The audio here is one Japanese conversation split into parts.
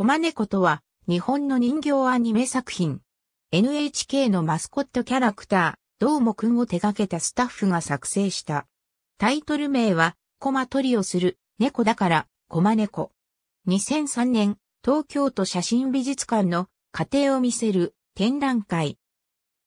コマネコとは、日本の人形アニメ作品。NHK のマスコットキャラクター、どーもくんを手掛けたスタッフが作成した。タイトル名は、コマ取りをする、猫だから、コマネコ。2003年、東京都写真美術館の家庭を見せる展覧会。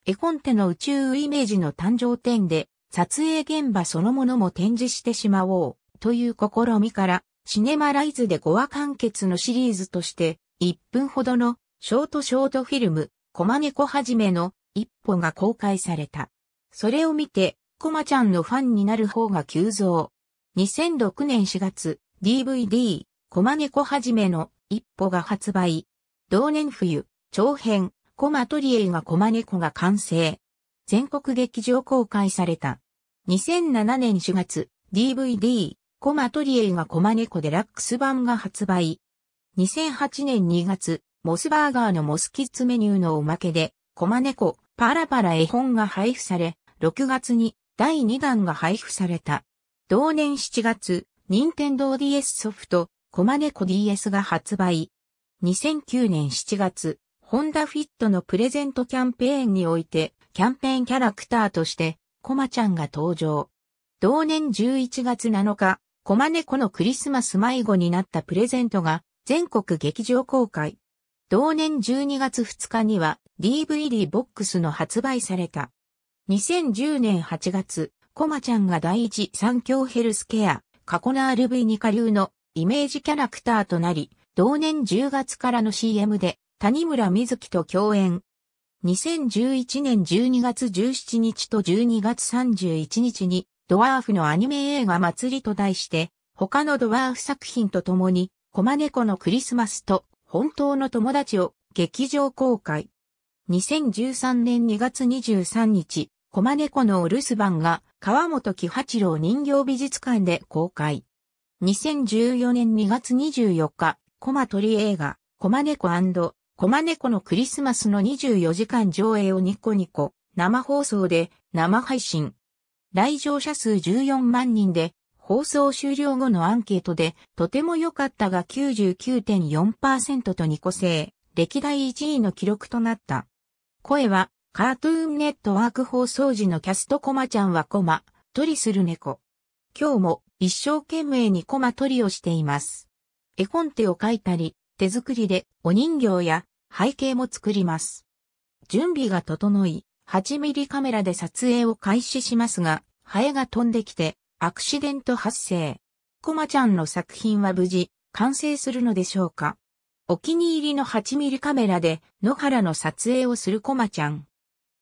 絵コンテの宇宙イメージの誕生点で、撮影現場そのものも展示してしまおう、という試みから、シネマライズで5話完結のシリーズとして、1分ほどのショートショートフィルム、コマネコはじめの一歩が公開された。それを見て、コマちゃんのファンになる方が急増。2006年4月、DVD、コマネコはじめの一歩が発売。同年冬、長編、コマトリエがコマネコが完成。全国劇場公開された。2007年4月、DVD、コマトリエイがコマネコデラックス版が発売。2008年2月、モスバーガーのモスキッズメニューのおまけで、コマネコ、パラパラ絵本が配布され、6月に第2弾が配布された。同年7月、任天堂 DS ソフト、コマネコ DS が発売。2009年7月、ホンダフィットのプレゼントキャンペーンにおいて、キャンペーンキャラクターとして、コマちゃんが登場。同年11月7日、コマネコのクリスマス迷子になったプレゼントが全国劇場公開。同年12月2日には DVD ボックスの発売された。2010年8月、コマちゃんが第一三共ヘルスケア、カコナール V に下流のイメージキャラクターとなり、同年10月からの CM で谷村瑞希と共演。2011年12月17日と12月31日にドワーフのアニメ映画祭りと題して、他のドワーフ作品と共に、コマネコのクリスマスと本当の友達を劇場公開。2013年2月23日、コマネコのお留守番が川本喜八郎人形美術館で公開。2014年2月24日、コマり映画、コマネココマネコのクリスマスの24時間上映をニコニコ、生放送で生配信。来場者数14万人で、放送終了後のアンケートで、とても良かったが99.4%と2個制、歴代1位の記録となった。声は、カートゥーンネットワーク放送時のキャストコマちゃんはコマ、取りする猫。今日も一生懸命にコマ取りをしています。絵コンテを描いたり、手作りでお人形や背景も作ります。準備が整い、8ミリカメラで撮影を開始しますが、ハエが飛んできて、アクシデント発生。コマちゃんの作品は無事、完成するのでしょうかお気に入りの8ミリカメラで野原の撮影をするコマちゃん。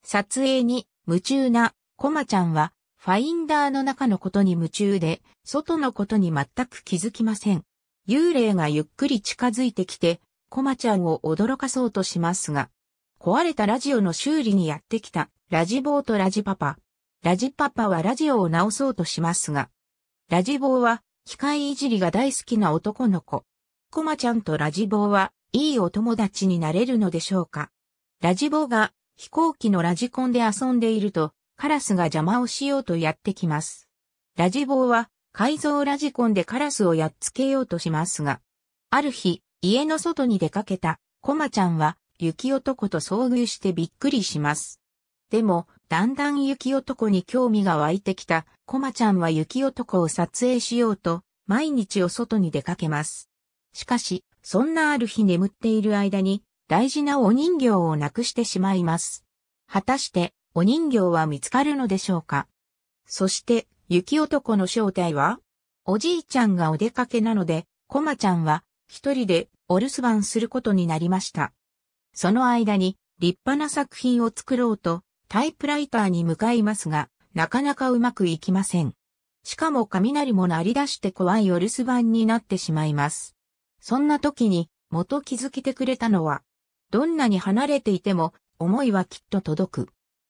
撮影に夢中なコマちゃんはファインダーの中のことに夢中で外のことに全く気づきません。幽霊がゆっくり近づいてきてコマちゃんを驚かそうとしますが壊れたラジオの修理にやってきた、ラジボーとラジパパ。ラジパパはラジオを直そうとしますが、ラジボーは、機械いじりが大好きな男の子。コマちゃんとラジボーは、いいお友達になれるのでしょうか。ラジボーが、飛行機のラジコンで遊んでいると、カラスが邪魔をしようとやってきます。ラジボーは、改造ラジコンでカラスをやっつけようとしますが、ある日、家の外に出かけた、コマちゃんは、雪男と遭遇してびっくりします。でも、だんだん雪男に興味が湧いてきた、コマちゃんは雪男を撮影しようと、毎日お外に出かけます。しかし、そんなある日眠っている間に、大事なお人形をなくしてしまいます。果たして、お人形は見つかるのでしょうかそして、雪男の正体はおじいちゃんがお出かけなので、コマちゃんは、一人でお留守番することになりました。その間に立派な作品を作ろうとタイプライターに向かいますが、なかなかうまくいきません。しかも雷も鳴り出して怖いお留守番になってしまいます。そんな時に、元気づけてくれたのは、どんなに離れていても、思いはきっと届く。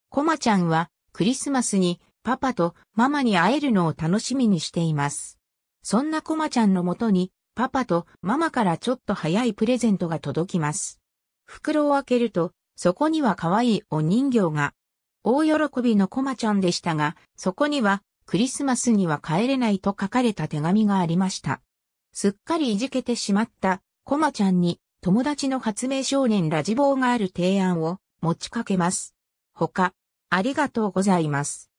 コマちゃんは、クリスマスに、パパとママに会えるのを楽しみにしています。そんなコマちゃんのもとに、パパとママからちょっと早いプレゼントが届きます。袋を開けると、そこには可愛いお人形が。大喜びのコマちゃんでしたが、そこには、クリスマスには帰れないと書かれた手紙がありました。すっかりいじけてしまったコマちゃんに、友達の発明少年ラジボーがある提案を持ちかけます。他、ありがとうございます。